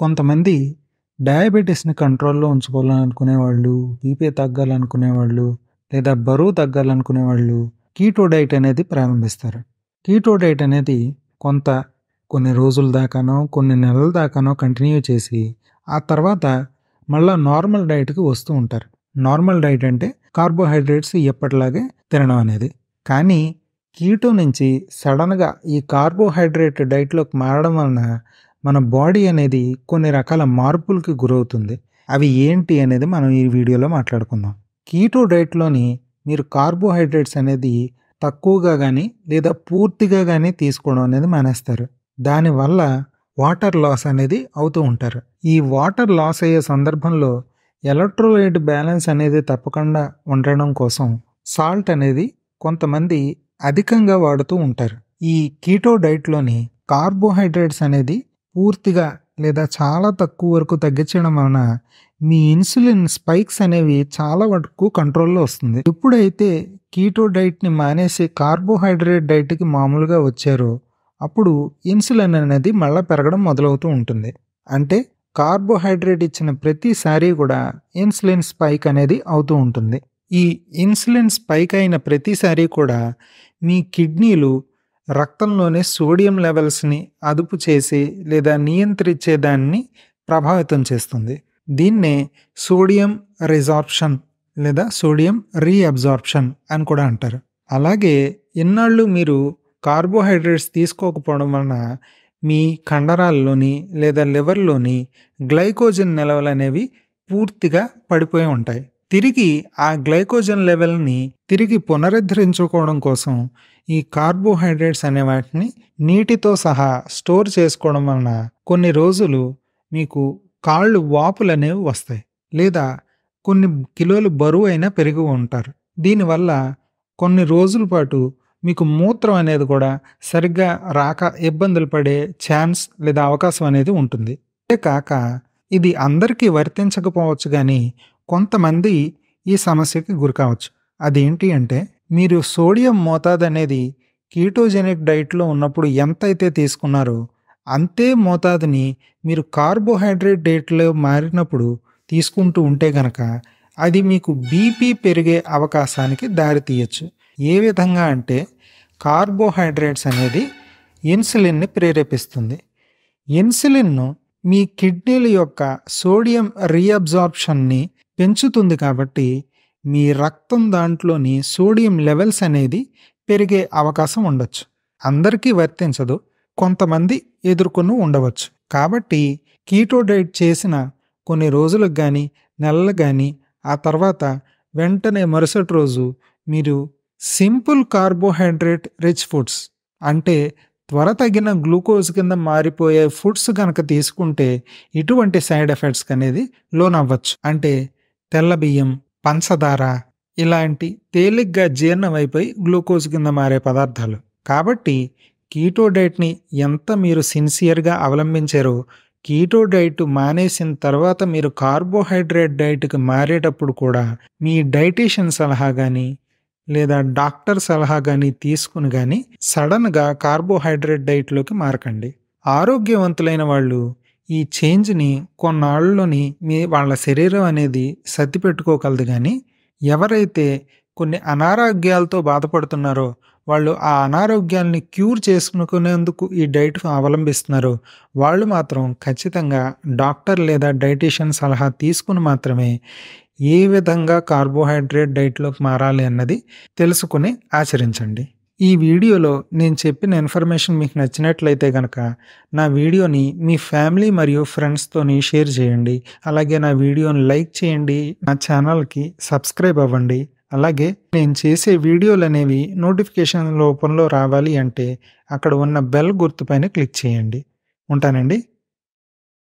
కొంతమంది డయాబెటీస్ని కంట్రోల్లో ఉంచుకోవాలని అనుకునేవాళ్ళు బీపీ తగ్గాలనుకునేవాళ్ళు లేదా బరువు తగ్గాలనుకునేవాళ్ళు కీటో డైట్ అనేది ప్రారంభిస్తారు కీటో డైట్ అనేది కొంత కొన్ని రోజుల దాకానో కొన్ని నెలల దాకానో కంటిన్యూ చేసి ఆ తర్వాత మళ్ళీ నార్మల్ డైట్కి వస్తూ ఉంటారు నార్మల్ డైట్ అంటే కార్బోహైడ్రేట్స్ ఎప్పటిలాగే తినడం అనేది కానీ కీటో నుంచి సడన్గా ఈ కార్బోహైడ్రేట్ డైట్లోకి మారడం వలన మన బాడీ అనేది కొన్ని రకాల మార్పులకి గురవుతుంది అవి ఏంటి అనేది మనం ఈ వీడియోలో మాట్లాడుకుందాం కీటో డైట్లోని మీరు కార్బోహైడ్రేట్స్ అనేది తక్కువగా కానీ లేదా పూర్తిగా కానీ తీసుకోవడం అనేది మానేస్తారు దానివల్ల వాటర్ లాస్ అనేది అవుతూ ఉంటారు ఈ వాటర్ లాస్ అయ్యే సందర్భంలో ఎలక్ట్రోలైట్ బ్యాలెన్స్ అనేది తప్పకుండా ఉండడం కోసం సాల్ట్ అనేది కొంతమంది అధికంగా వాడుతూ ఉంటారు ఈ కీటో డైట్లోని కార్బోహైడ్రేట్స్ అనేది పూర్తిగా లేదా చాలా తక్కువ వరకు తగ్గించడం వలన మీ ఇన్సులిన్ స్పైక్స్ అనేవి చాలా వరకు కంట్రోల్లో వస్తుంది ఎప్పుడైతే కీటో డైట్ని మానేసి కార్బోహైడ్రేట్ డైట్కి మామూలుగా వచ్చారో అప్పుడు ఇన్సులిన్ అనేది మళ్ళీ పెరగడం మొదలవుతూ ఉంటుంది అంటే కార్బోహైడ్రేట్ ఇచ్చిన ప్రతిసారి కూడా ఇన్సులిన్ స్పైక్ అనేది అవుతూ ఉంటుంది ఈ ఇన్సులిన్ స్పైక్ అయిన ప్రతిసారి కూడా మీ కిడ్నీలు రక్తంలోని సోడియం లెవెల్స్ని అదుపు చేసి లేదా నియంత్రించే దాన్ని ప్రభావితం చేస్తుంది దీన్నే సోడియం రిజార్ప్షన్ లేదా సోడియం రీఅబ్జార్ప్షన్ అని కూడా అంటారు అలాగే ఇన్నాళ్ళు మీరు కార్బోహైడ్రేట్స్ తీసుకోకపోవడం వలన మీ కండరాల్లోని లేదా లివర్లోని గ్లైకోజన్ నిలవలు అనేవి పూర్తిగా పడిపోయి ఉంటాయి తిరిగి ఆ గ్లైకోజన్ లెవెల్ని తిరిగి పునరుద్ధరించుకోవడం కోసం ఈ కార్బోహైడ్రేట్స్ అనే వాటిని నీటితో సహా స్టోర్ చేసుకోవడం వలన కొన్ని రోజులు మీకు కాళ్ళు వాపులు అనేవి వస్తాయి లేదా కొన్ని కిలోలు బరువు అయినా పెరిగి ఉంటారు దీనివల్ల కొన్ని రోజుల పాటు మీకు మూత్రం అనేది కూడా సరిగ్గా రాక ఇబ్బందులు పడే ఛాన్స్ లేదా అవకాశం అనేది ఉంటుంది అంతేకాక ఇది అందరికీ వర్తించకపోవచ్చు కానీ కొంతమంది ఈ సమస్యకి గురి కావచ్చు అదేంటి అంటే మీరు సోడియం మోతాదు అనేది కీటోజెనిక్ డైట్లో ఉన్నప్పుడు ఎంత అయితే తీసుకున్నారో అంతే మోతాదుని మీరు కార్బోహైడ్రేట్ డైట్లో మారినప్పుడు తీసుకుంటూ ఉంటే గనక అది మీకు బీపీ పెరిగే అవకాశానికి దారితీయచ్చు ఏ విధంగా అంటే కార్బోహైడ్రేట్స్ అనేది ఇన్సులిన్ని ప్రేరేపిస్తుంది ఇన్సులిన్ను మీ కిడ్నీల యొక్క సోడియం రీఅబ్జార్ప్షన్ని పెంచుతుంది కాబట్టి మీ రక్తం దాంట్లోని సోడియం లెవెల్స్ అనేది పెరిగే అవకాశం ఉండొచ్చు అందరికీ వర్తించదు కొంతమంది ఎదుర్కొని ఉండవచ్చు కాబట్టి కీటో డైట్ చేసిన కొన్ని రోజులకు కానీ నెలలు కానీ ఆ తర్వాత వెంటనే మరుసటి రోజు మీరు సింపుల్ కార్బోహైడ్రేట్ రిచ్ ఫుడ్స్ అంటే త్వర తగిన గ్లూకోజ్ కింద మారిపోయే ఫుడ్స్ కనుక తీసుకుంటే ఇటువంటి సైడ్ ఎఫెక్ట్స్ అనేది లోనవ్వచ్చు అంటే తెల్లబియ్యం పంచదార ఇలాంటి తేలిగ్గా జీర్ణమైపోయి గ్లూకోజ్ కింద మారే పదార్థాలు కాబట్టి కీటో డైట్ని ఎంత మీరు సిన్సియర్గా అవలంబించారో కీటో డైట్ మానేసిన తర్వాత మీరు కార్బోహైడ్రేట్ డైట్కి మారేటప్పుడు కూడా మీ డైటీషియన్ సలహా కానీ లేదా డాక్టర్ సలహా కానీ తీసుకుని కానీ సడన్గా కార్బోహైడ్రేట్ డైట్లోకి మారకండి ఆరోగ్యవంతులైన వాళ్ళు ఈ చేంజ్ని కొన్నాళ్ళలోని మీ వాళ్ళ శరీరం అనేది సతి పెట్టుకోగలదు కానీ ఎవరైతే కొన్ని అనారోగ్యాలతో బాధపడుతున్నారో వాళ్ళు ఆ అనారోగ్యాల్ని క్యూర్ చేసుకునేందుకు ఈ డైట్ అవలంబిస్తున్నారు వాళ్ళు మాత్రం ఖచ్చితంగా డాక్టర్ లేదా డైటీషియన్ సలహా తీసుకుని మాత్రమే ఏ విధంగా కార్బోహైడ్రేట్ డైట్లోకి మారాలి అన్నది తెలుసుకుని ఆచరించండి ఈ వీడియోలో నేను చెప్పిన ఇన్ఫర్మేషన్ మీకు నచ్చినట్లయితే కనుక నా వీడియోని మీ ఫ్యామిలీ మరియు ఫ్రెండ్స్తోని షేర్ చేయండి అలాగే నా వీడియోని లైక్ చేయండి నా ఛానల్కి సబ్స్క్రైబ్ అవ్వండి అలాగే నేను చేసే వీడియోలు అనేవి నోటిఫికేషన్ లోపంలో రావాలి అంటే అక్కడ ఉన్న బెల్ గుర్తుపైన క్లిక్ చేయండి ఉంటానండి